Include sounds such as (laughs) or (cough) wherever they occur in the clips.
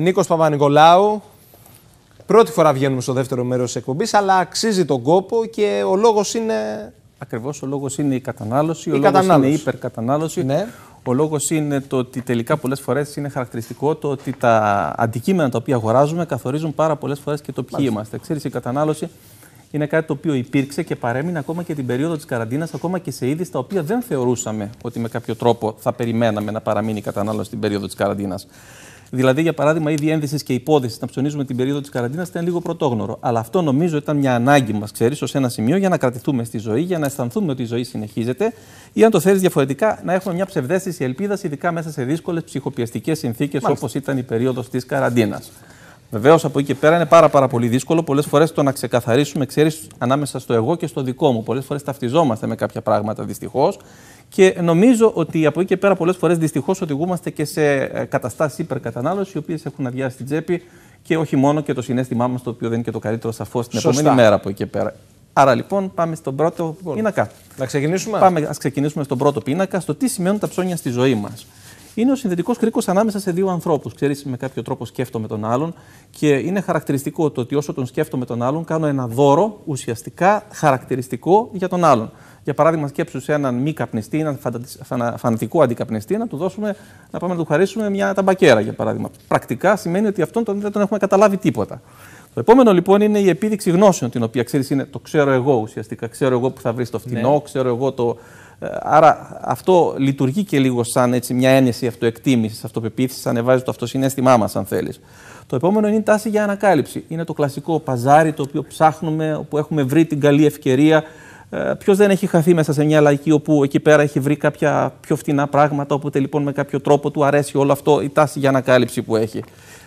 Νίκος Παπα-Νικολάου. Πρώτη φορά βγαίνουμε στο δεύτερο μέρος της εκπομπής, αλλά αξίζει τον κόπο και ο λόγος είναι. Ακριβώς, ο λόγος είναι η κατανάλωση, ο λόγος είναι η υπερκατανάλωση. Ναι. Ο λόγος είναι το ότι τελικά πολλές φορές είναι χαρακτηριστικό το ότι τα αντικείμενα τα οποία αγοράζουμε καθορίζουν πάρα πολλές φορές και το ποιοι Μάλιστα. είμαστε. Ξέρεις, η κατανάλωση είναι κάτι το οποίο υπήρξε και παρέμεινε ακόμα και την περίοδο της καραντίνας, ακόμα και σε είδη στα οποία δεν θεωρούσαμε ότι με κάποιο τρόπο θα περιμέναμε να παραμείνει η κατανάλωση την περίοδο της καραντίνας. Δηλαδή, για παράδειγμα, ήδη διένδυση και η να ψωνίζουμε την περίοδο της καραντίνας ήταν λίγο πρωτόγνωρο. Αλλά αυτό νομίζω ήταν μια ανάγκη μας, ξέρεις, ως ένα σημείο για να κρατηθούμε στη ζωή, για να αισθανθούμε ότι η ζωή συνεχίζεται ή, αν το θέλεις διαφορετικά, να έχουμε μια ψευδέστηση ελπίδας, ειδικά μέσα σε δύσκολες ψυχοπιαστικές συνθήκες όπως ήταν η περίοδος της καραντίνας. Βεβαίως από εκεί και πέρα είναι πάρα, πάρα πολύ δύσκολο πολλές φορές το να ξεκαθαρίσουμε, ξέρεις, ανάμεσα στο εγώ και στο δικό μου. Πολλές φορές ταυτιζόμαστε με κάποια πράγματα δυστυχώς και νομίζω ότι από εκεί και πέρα πολλές φορές δυστυχώς οδηγούμαστε και σε ε, καταστάσεις υπερκατανάλωσης, οι οποίες έχουν αδειάσει την τσέπη και όχι μόνο και το συνέστημά μας, το οποίο δεν είναι και το καλύτερο σαφώς την επόμενη μέρα από εκεί και πέρα. Άρα λοιπόν πάμε στον πρώτο λοιπόν, πίνακα. Να ξεκινήσουμε. Πάμε, ας ξεκινήσουμε στον πρώτο πίνακα, στο τι σημαίνουν τα ψώνια στη ζωή μας είναι ο συνδετικός κρίκος ανάμεσα σε δύο ανθρώπους. Ξέρεις, με κάποιο τρόπο σκέφτομαι τον άλλον και είναι χαρακτηριστικό το ότι όσο τον σκέφτομαι τον άλλον, κάνω ένα δώρο ουσιαστικά χαρακτηριστικό για τον άλλον. Για παράδειγμα, σκέψου σε έναν μη καπνιστή, έναν φανατικό αντικαπνιστή, να του δώσουμε, να πάμε να του χαρίσουμε μια ταμπακέρα, για παράδειγμα. Πρακτικά σημαίνει ότι αυτόν τον, δεν τον έχουμε καταλάβει τίποτα. Το επόμενο λοιπόν είναι η επίδειξη γνώσεων, την οποία ξέρεις είναι το ξέρω εγώ ουσιαστικά. Ξέρω εγώ που θα βρεις το φθηνό, ναι. ξέρω εγώ το, Άρα αυτό λειτουργεί και λίγο σαν έτσι, μια ένεση αυτοεκτίμησης, αυτοπεποίθησης, ανεβάζει το αυτοσυνέστημά μας, αν θέλεις. Το επόμενο είναι η τάση για ανακάλυψη. Είναι το κλασικό παζάρι το οποίο ψάχνουμε, όπου έχουμε βρει την καλή ευκαιρία. Ε, Ποιος δεν έχει χαθεί μέσα σε μια λαϊκή, όπου εκεί πέρα έχει βρει κάποια πιο φτηνά πράγματα, οπότε λοιπόν με κάποιο τρόπο του αρέσει όλο αυτό η τάση για ανακάλυψη που έχει.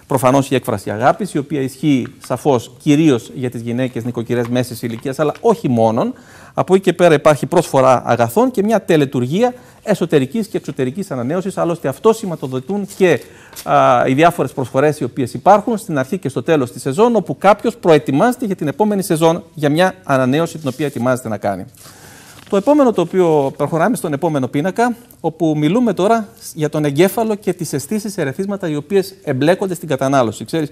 Προφανώς η έκφραση αγάπης, η οποία ισχύει σαφώς κυρίως για τις γυναίκες νοικοκυρές μέσης ηλικίας, αλλά όχι μόνον. Από εκεί και πέρα υπάρχει πρόσφορα αγαθών και μια τελετουργία εσωτερικής και εξωτερικής ανανέωσης. Άλλωστε, αυτό σηματοδοτούν και α, οι διάφορες προσφορές οι οποίες υπάρχουν στην αρχή και στο τέλος της σεζόν, όπου κάποιος προετοιμάζεται για την επόμενη σεζόν για μια ανανέωση την οποία ετοιμάζεται να κάνει. Το επόμενο το οποίο προχωράμε στον επόμενο πίνακα, όπου μιλούμε τώρα για τον εγκέφαλο και τις αισθήσεις ερεθίσματα οι οποίες εμπλέκονται στην κατανάλωση. Ξέρεις,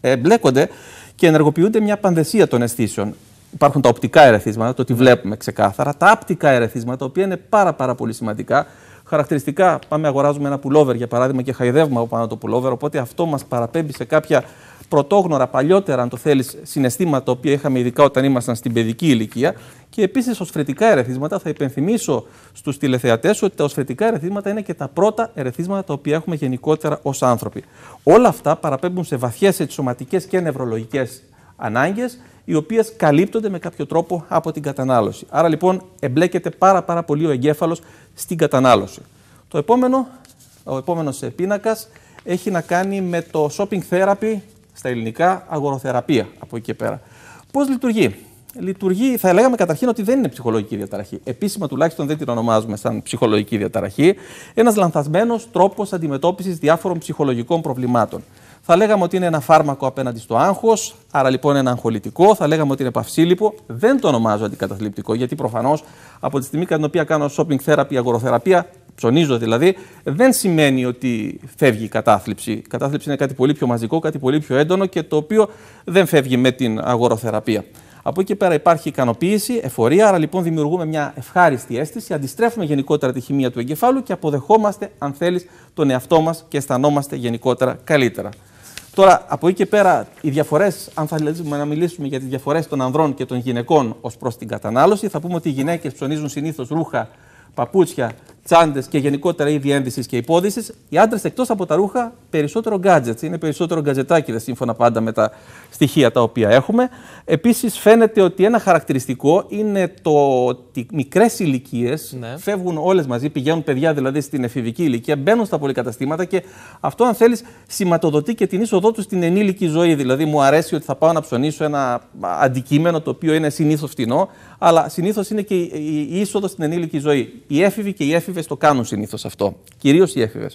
εμπλέκονται και ενεργοποιούνται μια πανδεσία των αισθήσεων. Υπάρχουν τα οπτικά ερεθίσματα, το ότι βλέπουμε ξεκάθαρα, τα απτικά ερεθίσματα, τα οποία είναι πάρα, πάρα πολύ σημαντικά. Χαρακτηριστικά, πάμε αγοράζουμε ένα πουλόβερ για παράδειγμα και χαϊδεύουμε από πάνω το πουλόβερ, οπότε αυτό μας παραπέμπει σε κάποια πρωτόγνωρα, παλιότερα, αν το θέλεις, συναισθήματα οποία είχαμε ειδικά όταν ήμασταν στην παιδική ηλικία. Και επίσης, οσφρετικά ερεθίσματα. Θα υπενθυμίσω στους τηλεθεατές ότι τα οσφρετικά ερεθίσματα είναι και τα πρώτα ερεθίσματα τα οποία έχουμε γενικότερα ως άνθρωποι. Όλα αυτά παραπέμπουν σε βαθιές σωματικές και νευρολογικές ανάγκες, οι οποίες καλύπτονται με κάποιο τρόπο από την κατανάλωση. Άρα λοιπόν εμπλέκεται πάρα, πάρα πολύ ο εγκέφαλος στην κατανάλωση. Το επόμενο, ο επόμενος πίνακας έχει να κάνει με το shopping therapy στα ελληνικά αγοροθεραπεία από εκεί και πέρα. Πώς λειτουργεί. Λειτουργεί, θα λέγαμε καταρχήν ότι δεν είναι ψυχολογική διαταραχή. Επίσημα τουλάχιστον δεν την ονομάζουμε σαν ψυχολογική διαταραχή. Ένας λανθασμένος τρόπος αντιμετώπισης διάφορων ψυχολογικών προβλημάτων. Θα λέγαμε ότι είναι ένα φάρμακο απέναντι στο άγχος, άρα λοιπόν ένα αγχολητικό. Θα λέγαμε ότι είναι παυσίλυπο. Δεν το ονομάζω αντικαταθλιπτικό, γιατί προφανώς από τη στιγμή κατά την οποία κάνω shopping therapy, αγοροθεραπεία, ψωνίζω δηλαδή, δεν σημαίνει ότι φεύγει η κατάθλιψη. Η κατάθλιψη είναι κάτι πολύ πιο μαζικό, κάτι πολύ πιο έντονο και το οποίο δεν φεύγει με την αγοροθεραπεία. Από εκεί και πέρα υπάρχει ικανοποίηση, εφορία, άρα λοιπόν δημιουργούμε μια ευχάριστη αίσθηση, αντιστρέφουμε γενικότερα τη χημεία του εγκεφάλου και αποδεχόμαστε, αν θέλεις, τον εαυτό μας και αισθανόμαστε γενικότερα καλύτερα. Τώρα, από εκεί και πέρα, οι διαφορές, αν θα να μιλήσουμε για τις διαφορές των ανδρών και των γυναικών ως προς την κατανάλωση, θα πούμε ότι οι γυναίκες ψωνίζουν συνήθως ρούχα, παπούτσια τσάντες και γενικότερα ή ένδυσης και υπόδησης, οι άντρες εκτός από τα ρούχα περισσότερο γκάτζετ. Είναι περισσότερο δεν σύμφωνα πάντα με τα στοιχεία τα οποία έχουμε. Επίσης, φαίνεται ότι ένα χαρακτηριστικό είναι το ότι μικρές ηλικίες ναι. φεύγουν όλες μαζί, πηγαίνουν παιδιά δηλαδή στην εφηβική ηλικία, μπαίνουν στα πολυκαταστήματα και αυτό, αν θέλεις, σηματοδοτεί και την είσοδό τους στην ενήλικη ζωή. Δηλαδή, μου αρέσει ότι θα πάω να ψωνίσω ένα αντικείμενο το οποίο είναι συνήθως φτηνό, αλλά συνήθως είναι και η είσοδος στην ενήλικη ζωή. Οι έφηβοι και οι έφηβες το κάνουν συνήθως αυτό. Κυρίως οι έφηβες.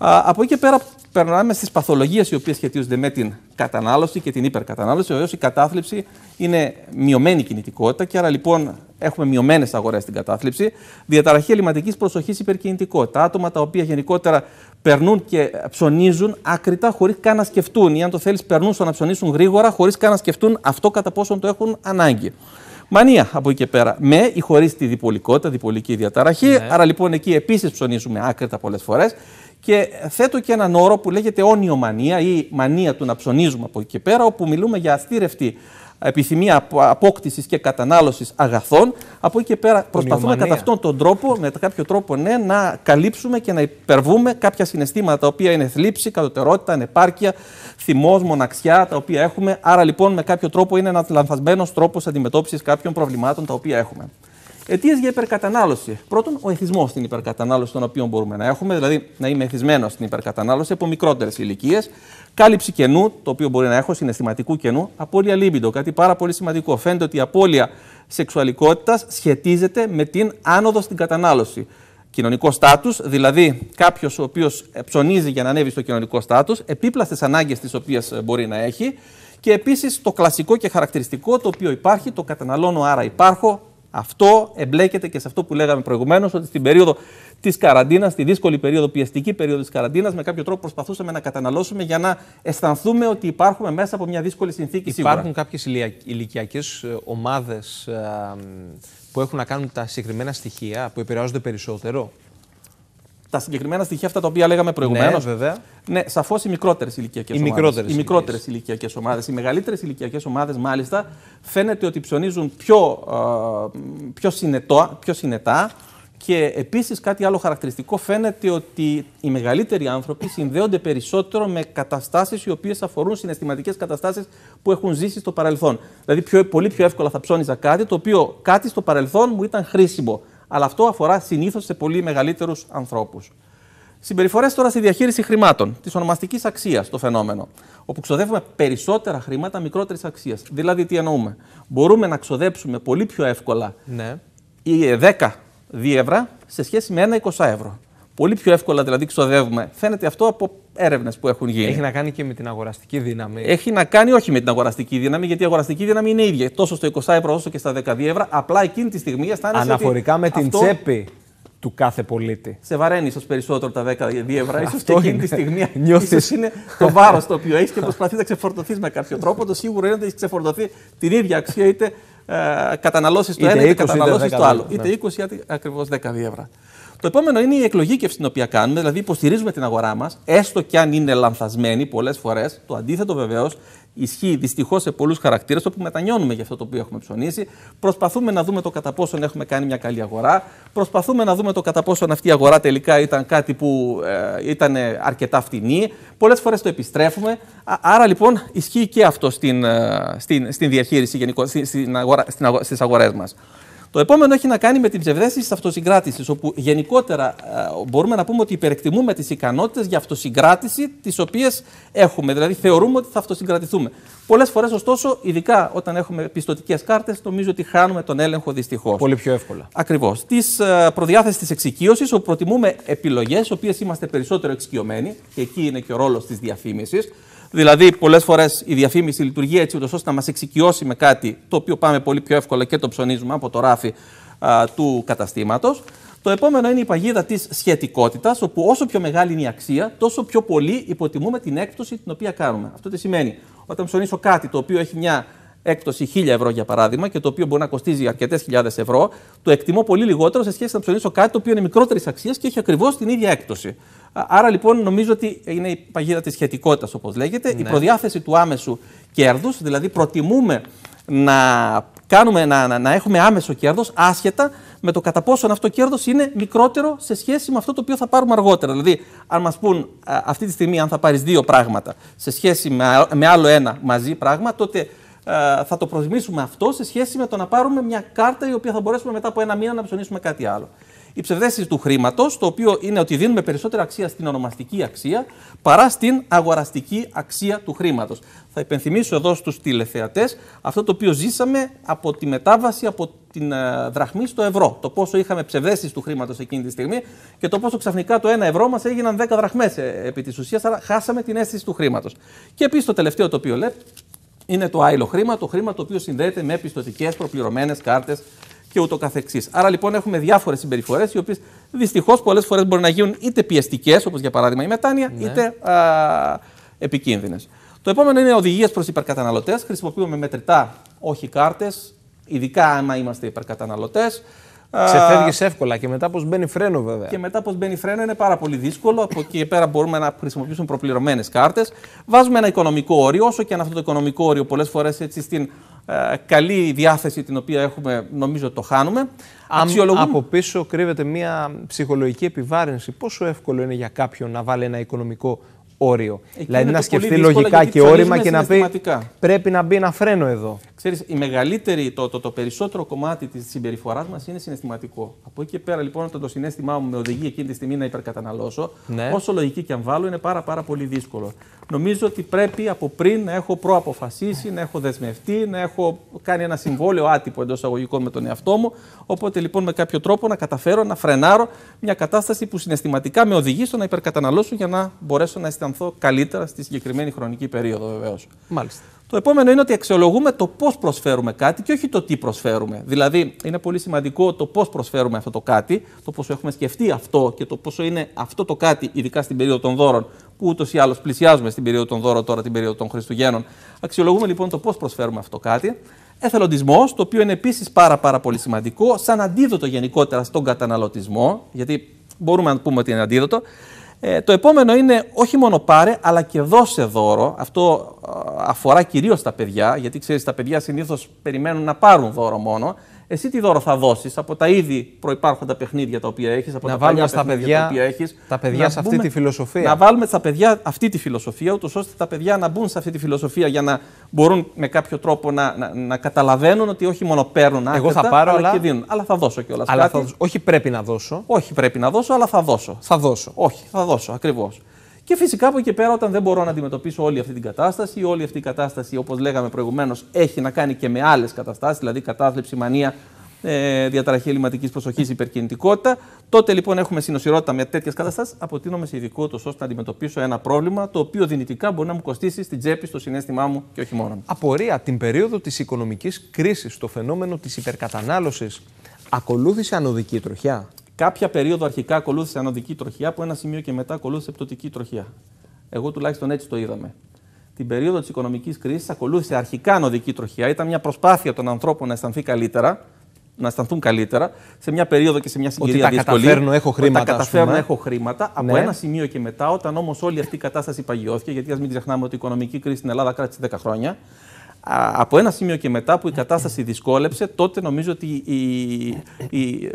Από εκεί και πέρα περνάμε στις παθολογίες οι οποίες σχετίζονται με την κατανάλωση και την υπερκατανάλωση. Βεβαίως η κατάθλιψη είναι μειωμένη κινητικότητα και άρα λοιπόν έχουμε μειωμένες αγορές στην κατάθλιψη. Διαταραχή ελληματικής προσοχής υπερκινητικότητα. Άτομα τα οποία γενικότερα περνούν και ψωνίζουν άκρητα χωρίς καν να σκεφτούν ή αν το θέλεις περνούν στο να ψωνίσουν γρήγορα χωρίς καν να σκεφτούν αυτό κατά πόσον το έχουν ανάγκη. Μανία από εκεί και πέρα. Με ή χωρίς τη διπολικότητα, διπολική διαταραχή. Ναι. Άρα λοιπόν εκεί επίσης ψωνίζουμε άκρητα πολλές φορές. Και θέτω και έναν όρο που λέγεται μανία ή μανία του να ψωνίζουμε από εκεί και πέρα, όπου μιλούμε για αστήρευτη επιθυμία απόκτησης και κατανάλωσης αγαθών. Από εκεί και πέρα προσπαθούμε κατά αυτόν τον τρόπο, με κάποιο τρόπο, ναι, να καλύψουμε και να υπερβούμε κάποια συναισθήματα τα οποία είναι θλίψη, κατωτερότητα, ανεπάρκεια, θυμός, μοναξιά, τα οποία έχουμε. Άρα λοιπόν με κάποιο τρόπο είναι ένας λανθασμένος τρόπος αντιμετώπισης κάποιων προβλημάτων τα οποία έχουμε. Αιτίες για υπερκατανάλωση. Πρώτον, ο εθισμός στην υπερκατανάλωση, τον οποίο μπορούμε να έχουμε, δηλαδή να είμαι εθισμένος στην υπερκατανάλωση από μικρότερες ηλικίες. Κάλυψη κενού, το οποίο μπορεί να έχω, συναισθηματικού κενού. Απόλυα λίμπιντο, κάτι πάρα πολύ σημαντικό. Φαίνεται ότι η απώλεια σεξουαλικότητας σχετίζεται με την άνοδο στην κατανάλωση. Κοινωνικό στάτους, δηλαδή κάποιος ο οποίος ψωνίζει για να ανέβει στο κοινωνικό στάτους, επίπλαστες ανάγκες τις οποίες μπορεί να έχει. Και επίσης το κλασικό και χαρακτηριστικό το οποίο υπάρχει, το καταναλώνω, άρα υπάρχω, αυτό εμπλέκεται και σε αυτό που λέγαμε προηγουμένως, ότι στην περίοδο της καραντίνας, τη δύσκολη περίοδο, πιεστική περίοδο της καραντίνας, με κάποιο τρόπο προσπαθούσαμε να καταναλώσουμε για να αισθανθούμε ότι υπάρχουμε μέσα από μια δύσκολη συνθήκη Υπάρχουν κάποιες ηλικιακές ε, ομάδες ε, που έχουν να κάνουν τα συγκεκριμένα στοιχεία που επηρεάζονται περισσότερο τα συγκεκριμένα στοιχεία αυτά τα οποία λέγαμε προηγουμένως. Ναι, βέβαια. Ναι, σαφώς οι μικρότερες ηλικιακές ομάδε. Οι μικρότερες ηλικιακές ομάδες. Οι μεγαλύτερες ηλικιακές ομάδες, μάλιστα, φαίνεται ότι ψωνίζουν πιο, πιο, συνετό, πιο συνετά. Και επίσης κάτι άλλο χαρακτηριστικό φαίνεται ότι οι μεγαλύτεροι άνθρωποι συνδέονται περισσότερο με καταστάσεις οι οποίες αφορούν συναισθηματικές καταστάσεις που έχουν ζήσει στο παρελθόν. Δηλαδή, πιο, πολύ πιο εύκολα θα ψώνιζα κάτι το οποίο κάτι στο παρελθόν μου ήταν χρήσιμο αλλά αυτό αφορά συνήθως σε πολύ μεγαλύτερους ανθρώπους. Συμπεριφορές τώρα στη διαχείριση χρημάτων, της ονομαστικής αξίας το φαινόμενο, όπου ξοδεύουμε περισσότερα χρήματα μικρότερης αξίας. Δηλαδή, τι εννοούμε. Μπορούμε να ξοδέψουμε πολύ πιο εύκολα ναι. 10 ε, δίευρα σε σχέση με ένα 20 ευρώ πολύ πιο εύκολα δηλαδή ξοδεύουμε. Φαίνεται αυτό από έρευνες που έχουν γίνει. Έχει να κάνει και με την αγοραστική δύναμη. Έχει να κάνει όχι με την αγοραστική δύναμη, γιατί η αγοραστική δύναμη είναι ίδια. Τόσο στο 20 ευρώ όσο και στα 12 ευρώ. Απλά εκείνη τη στιγμή αισθάνεσαι. Αναφορικά με την αυτό... τσέπη του κάθε πολίτη. Σε βαραίνει ίσως περισσότερο τα 10 ευρώ, ίσως και εκείνη τη στιγμή. (laughs) Νιώθεις. είναι το βάρος το οποίο έχεις και προσπαθεί να ξεφορτωθείς με κάποιο τρόπο. Το σίγουρο είναι ότι έχεις ξεφορτωθεί την ίδια αξία, είτε ε, καταναλώσεις το ένα είτε καταναλώσεις το άλλο. Είτε 20 ναι. είτε ακριβώς 10 ευρώ. Το επόμενο είναι η εκλογήκευση την οποία κάνουμε, δηλαδή υποστηρίζουμε την αγορά μας, έστω και αν είναι λανθασμένη πολλές φορές. Το αντίθετο βεβαίως ισχύει δυστυχώς σε πολλούς χαρακτήρες, όπου μετανιώνουμε για αυτό το οποίο έχουμε ψωνίσει. Προσπαθούμε να δούμε το κατά πόσον έχουμε κάνει μια καλή αγορά. Προσπαθούμε να δούμε το κατά πόσον αυτή η αγορά τελικά ήταν κάτι που ε, ήταν αρκετά φτηνή. Πολλές φορές το επιστρέφουμε. Άρα λοιπόν ισχύει και αυτό στην, ε, στην, στην διαχείριση γενικώ, στις αγορές μας. Το επόμενο έχει να κάνει με την ψευδέστηση της αυτοσυγκράτησης, όπου γενικότερα ε, μπορούμε να πούμε ότι υπερεκτιμούμε τις ικανότητες για αυτοσυγκράτηση τις οποίες έχουμε. Δηλαδή, θεωρούμε ότι θα αυτοσυγκρατηθούμε. Πολλές φορές, ωστόσο, ειδικά όταν έχουμε πιστοτικές κάρτες, νομίζω ότι χάνουμε τον έλεγχο δυστυχώς. Πολύ πιο εύκολα. Ακριβώς. Τη ε, προδιάθεσης της εξοικείωσης, όπου προτιμούμε επιλογές, οι οποίες είμαστε περισσότερο εξοικειωμένοι, και εκεί είναι και ο ρόλος της διαφήμισης. Δηλαδή, πολλές φορές η διαφήμιση λειτουργεί έτσι, ούτως ώστε να μας εξοικειώσει με κάτι το οποίο πάμε πολύ πιο εύκολα και το ψωνίζουμε από το ράφι του καταστήματος. Το επόμενο είναι η παγίδα της σχετικότητας, όπου όσο πιο μεγάλη είναι η αξία, τόσο πιο πολύ υποτιμούμε την έκπτωση την οποία κάνουμε. Αυτό τι σημαίνει. Όταν ψωνίσω κάτι το οποίο έχει μια έκπτωση 1000 ευρώ για παράδειγμα και το οποίο μπορεί να κοστίζει αρκετές χιλιάδες ευρώ, το εκτιμώ πολύ λιγότερο σε σχέση να ψωνίσω κάτι το οποίο είναι μικρότερης αξίας και έχει ακριβώς την ίδια έκπτωση. Άρα λοιπόν νομίζω ότι είναι η παγίδα της σχετικότητας όπως λέγεται, η ναι. προδιάθεση του άμεσου κέρδους, δηλαδή προτιμούμε να, κάνουμε, να, να, έχουμε άμεσο κέρδος άσχετα με το κατά πόσο αυτό κέρδος είναι μικρότερο σε σχέση με αυτό το οποίο θα πάρουμε αργότερα. Δηλαδή, αν μας πούν αυτή τη στιγμή, αν θα πάρεις δύο πράγματα σε σχέση με, με άλλο ένα μαζί πράγμα, τότε ε, θα το προτιμήσουμε αυτό σε σχέση με το να πάρουμε μια κάρτα η οποία θα μπορέσουμε μετά από ένα μήνα να ψωνίσουμε κάτι άλλο. Η ψευδέστηση του χρήματος, το οποίο είναι ότι δίνουμε περισσότερη αξία στην ονομαστική αξία παρά στην αγοραστική αξία του χρήματος. Θα υπενθυμίσω εδώ στους τηλεθεατές αυτό το οποίο ζήσαμε από τη μετάβαση από την ε, δραχμή στο ευρώ. Το πόσο είχαμε ψευδέστηση του χρήματος εκείνη τη στιγμή και το πόσο ξαφνικά το 1 ευρώ μας έγιναν 10 δραχμές ε, επί της ουσίας, άρα χάσαμε την αίσθηση του χρήματος. Και επίσης το τελευταίο το οποίο λέει είναι το άειλο χρήμα, το χρήμα το οποίο συνδέεται με πιστοτικές, προπληρωμένες κάρτες και ούτω καθεξής. Άρα λοιπόν έχουμε διάφορες συμπεριφορές, οι οποίες δυστυχώς πολλές φορές μπορεί να γίνουν είτε πιεστικές, όπως για παράδειγμα η μετάνοια, ναι. είτε επικίνδυνες. Το επόμενο είναι οδηγίες προς υπερκαταναλωτές. Χρησιμοποιούμε μετρητά, όχι κάρτες, ειδικά άμα είμαστε υπερκαταναλωτές. Ξεφεύγεις εύκολα και μετά πώ μπαίνει φρένο, βέβαια. Και μετά πώ μπαίνει φρένο είναι πάρα πολύ δύσκολο. Από εκεί πέρα μπορούμε να χρησιμοποιήσουμε προπληρωμένες κάρτες. Βάζουμε ένα οικονομικό όριο, όσο και αν αυτό το οικονομικό όριο πολλές φορές έτσι στην ε, καλή διάθεση την οποία έχουμε, νομίζω το χάνουμε. Αξιολογούμε... Από πίσω κρύβεται μια ψυχολογική επιβάρυνση. Πόσο εύκολο είναι για κάποιον να βάλει ένα οικονομικό όριο. δηλαδή να σκεφτεί λογικά και όριμα και να πει πρέπει να μπει ένα φρένο εδώ. Ξέρεις, η μεγαλύτερη, το, το, το περισσότερο κομμάτι της συμπεριφοράς μας είναι συναισθηματικό. Από εκεί και πέρα λοιπόν, όταν το συνέστημά μου με οδηγεί εκείνη τη στιγμή να υπερκαταναλώσω, ναι. όσο λογική και αν βάλω, είναι πάρα, πάρα πολύ δύσκολο. Νομίζω ότι πρέπει από πριν να έχω προαποφασίσει, να έχω δεσμευτεί, να έχω κάνει ένα συμβόλαιο άτυπο εντός αγωγικών με τον εαυτό μου. Οπότε λοιπόν με κάποιο τρόπο να καταφέρω να φρενάρω μια κατάσταση που συναισθηματικά με οδηγεί στο να υπερκαταναλώσω για να μπορέσω να αισθανθώ αισθανθώ καλύτερα στη συγκεκριμένη χρονική περίοδο βεβαίως. Μάλιστα. Το επόμενο είναι ότι αξιολογούμε το πώς προσφέρουμε κάτι και όχι το τι προσφέρουμε. Δηλαδή, είναι πολύ σημαντικό το πώς προσφέρουμε αυτό το κάτι, το πόσο έχουμε σκεφτεί αυτό και το πόσο είναι αυτό το κάτι, ειδικά στην περίοδο των δώρων, που ούτως ή άλλως πλησιάζουμε στην περίοδο των δώρων, τώρα την περίοδο των Χριστουγέννων. Αξιολογούμε λοιπόν το πώς προσφέρουμε αυτό το κάτι. Εθελοντισμός, το οποίο είναι επίσης πάρα, πάρα πολύ σημαντικό, σαν αντίδοτο γενικότερα στον καταναλωτισμό, γιατί μπορούμε να πούμε ότι είναι αντίδοτο. Ε, το επόμενο είναι όχι μόνο πάρε, αλλά και δώσε δώρο. Αυτό ε, αφορά κυρίως τα παιδιά, γιατί ξέρεις, τα παιδιά συνήθως περιμένουν να πάρουν δώρο μόνο εσύ τι δώρο θα δώσεις από τα ήδη προπάρχοντα παιχνίδια τα οποία έχεις, από τα βάλουμε στα τα οποία έχεις, τα παιδιά σε αυτή τη φιλοσοφία. Να βάλουμε στα παιδιά αυτή τη φιλοσοφία, ούτως ώστε τα παιδιά να μπουν σε αυτή τη φιλοσοφία για να μπορούν με κάποιο τρόπο να, να, καταλαβαίνουν ότι όχι μόνο παίρνουν άκρητα, Εγώ θα πάρω, αλλά, και δίνουν. Αλλά θα δώσω κιόλας. όχι πρέπει να δώσω. Όχι πρέπει να δώσω, αλλά θα δώσω. Θα δώσω. Όχι, θα δώσω, ακριβώς. Και φυσικά από εκεί πέρα, όταν δεν μπορώ να αντιμετωπίσω όλη αυτή την κατάσταση, όλη αυτή η κατάσταση, όπως λέγαμε προηγουμένως, έχει να κάνει και με άλλες καταστάσεις, δηλαδή κατάθλιψη, μανία, ε, διαταραχή ελληματικής προσοχής, υπερκινητικότητα. Τότε λοιπόν έχουμε συνοσυρότητα με τέτοιες καταστάσεις. Αποτείνομαι σε ειδικό ώστε να αντιμετωπίσω ένα πρόβλημα το οποίο δυνητικά μπορεί να μου κοστίσει στην τσέπη, στο συνέστημά μου και όχι μόνο. Απορία την περίοδο της οικονομικής κρίσης, το φαινόμενο της υπερκατανάλωσης ακολούθησε ανωδική τροχιά. Κάποια περίοδο αρχικά ακολούθησε ανωδική τροχιά, από ένα σημείο και μετά ακολούθησε πτωτική τροχιά. Εγώ τουλάχιστον έτσι το είδαμε. Την περίοδο της οικονομικής κρίσης ακολούθησε αρχικά ανωδική τροχιά. Ήταν μια προσπάθεια των ανθρώπων να αισθανθεί καλύτερα, να αισθανθούν καλύτερα σε μια περίοδο και σε μια συγκυρία ότι τα Καταφέρνω, έχω χρήματα. τα καταφέρνω, έχω χρήματα. Από ναι. ένα σημείο και μετά, όταν όμως όλη αυτή η κατάσταση παγιώθηκε, γιατί ας μην ξεχνάμε ότι η οικονομική κρίση στην Ελλάδα κράτησε 10 χρόνια από ένα σημείο και μετά που η κατάσταση δυσκόλεψε, τότε νομίζω ότι οι, οι,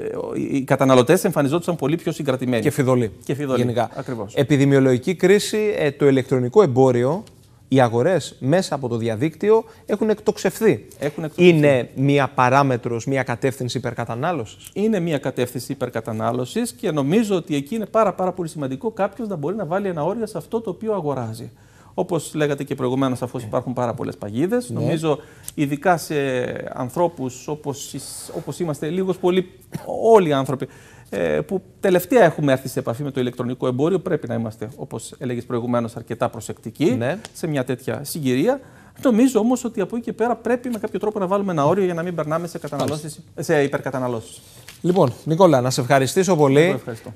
οι καταναλωτές εμφανιζόντουσαν πολύ πιο συγκρατημένοι. Και φιδωλοί. Και φιδωλή, Γενικά. Ακριβώς. Ε, επιδημιολογική κρίση, ε, το ηλεκτρονικό εμπόριο, οι αγορές μέσα από το διαδίκτυο έχουν εκτοξευθεί. Έχουν εκτοξευθεί. Είναι μία παράμετρος μία κατεύθυνση υπερκατανάλωσης. Είναι μία κατεύθυνση υπερκατανάλωσης και νομίζω ότι εκεί είναι πάρα, πάρα πολύ σημαντικό κάποιος να μπορεί να βάλει ένα όριο σε αυτό το οποίο αγοράζει. Όπως λέγατε και προηγουμένως, αφού ε. υπάρχουν πάρα πολλές παγίδες. Ναι. Νομίζω, ειδικά σε ανθρώπους όπως είμαστε, λίγος πολύ όλοι οι άνθρωποι, ε, που τελευταία έχουμε έρθει σε επαφή με το ηλεκτρονικό εμπόριο, πρέπει να είμαστε, όπως έλεγες προηγουμένως, αρκετά προσεκτικοί ναι. σε μια τέτοια συγκυρία. Νομίζω όμως ότι από εκεί και πέρα πρέπει με κάποιο τρόπο να βάλουμε ένα όριο για να μην περνάμε σε, σε υπερκαταναλώσεις. Λοιπόν, Νικόλα, να σε ευχαριστήσω πολύ. ευχαριστώ.